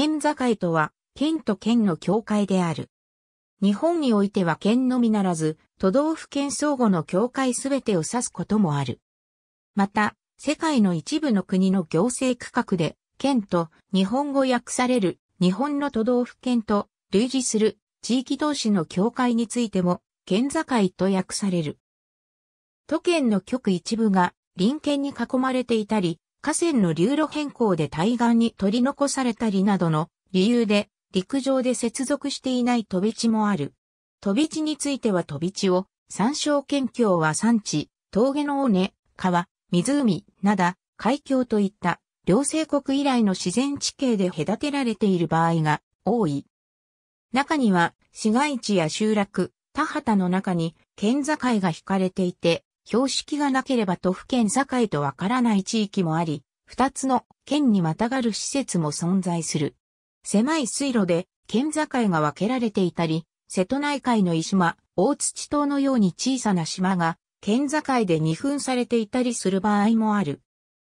県境とは、県と県の境界である。日本においては県のみならず、都道府県相互の境界すべてを指すこともある。また、世界の一部の国の行政区画で、県と日本語訳される日本の都道府県と類似する地域同士の境界についても、県境と訳される。都県の局一部が隣県に囲まれていたり、河川の流路変更で対岸に取り残されたりなどの理由で陸上で接続していない飛び地もある。飛び地については飛び地を、山椒県境は山地、峠の尾根、川、湖、灘、海峡といった両生国以来の自然地形で隔てられている場合が多い。中には市街地や集落、田畑の中に県境が引かれていて、標識がなければ都府県境とわからない地域もあり、二つの県にまたがる施設も存在する。狭い水路で県境が分けられていたり、瀬戸内海の石間、大土島のように小さな島が県境で二分されていたりする場合もある。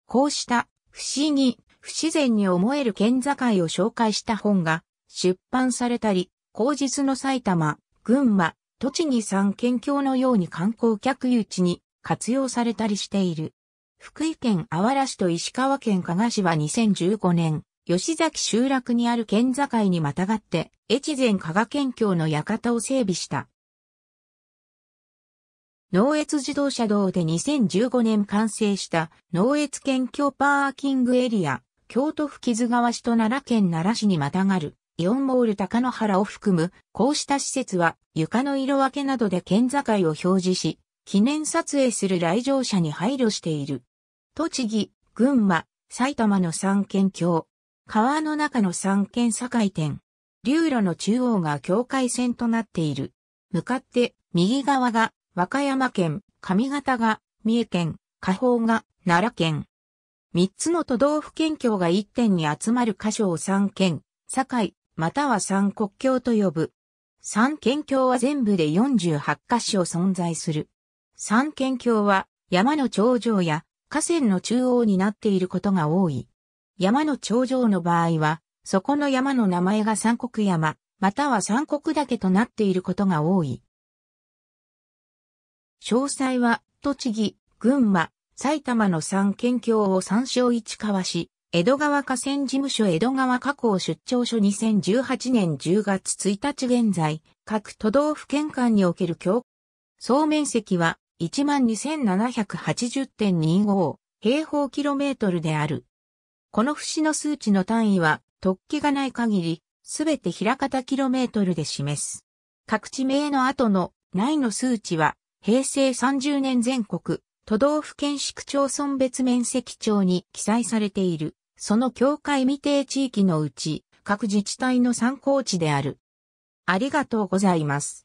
こうした不思議、不自然に思える県境を紹介した本が出版されたり、後日の埼玉、群馬、栃木三県境のように観光客誘致に活用されたりしている。福井県あわら市と石川県加賀市は2015年、吉崎集落にある県境にまたがって、越前加賀県境の館を整備した。農越自動車道で2015年完成した農越県境パーキングエリア、京都府木津川市と奈良県奈良市にまたがるイオンモール高野原を含む、こうした施設は床の色分けなどで県境を表示し、記念撮影する来場者に配慮している。栃木、群馬、埼玉の三県境。川の中の三県境点。流路の中央が境界線となっている。向かって、右側が、和歌山県、上方が、三重県、下方が、奈良県。三つの都道府県境が一点に集まる箇所を三県、境、または三国境と呼ぶ。三県境は全部で48箇所存在する。三県境は山の頂上や河川の中央になっていることが多い。山の頂上の場合は、そこの山の名前が三国山、または三国岳となっていることが多い。詳細は、栃木、群馬、埼玉の三県境を参照市川市、江戸川河川事務所江戸川河口出張所2018年10月1日現在、各都道府県間における境、総面積は12,780.25平方キロメートルである。この節の数値の単位は突起がない限り、すべて平方キロメートルで示す。各地名の後の内の数値は、平成30年全国、都道府県市区町村別面積帳に記載されている、その境界未定地域のうち、各自治体の参考値である。ありがとうございます。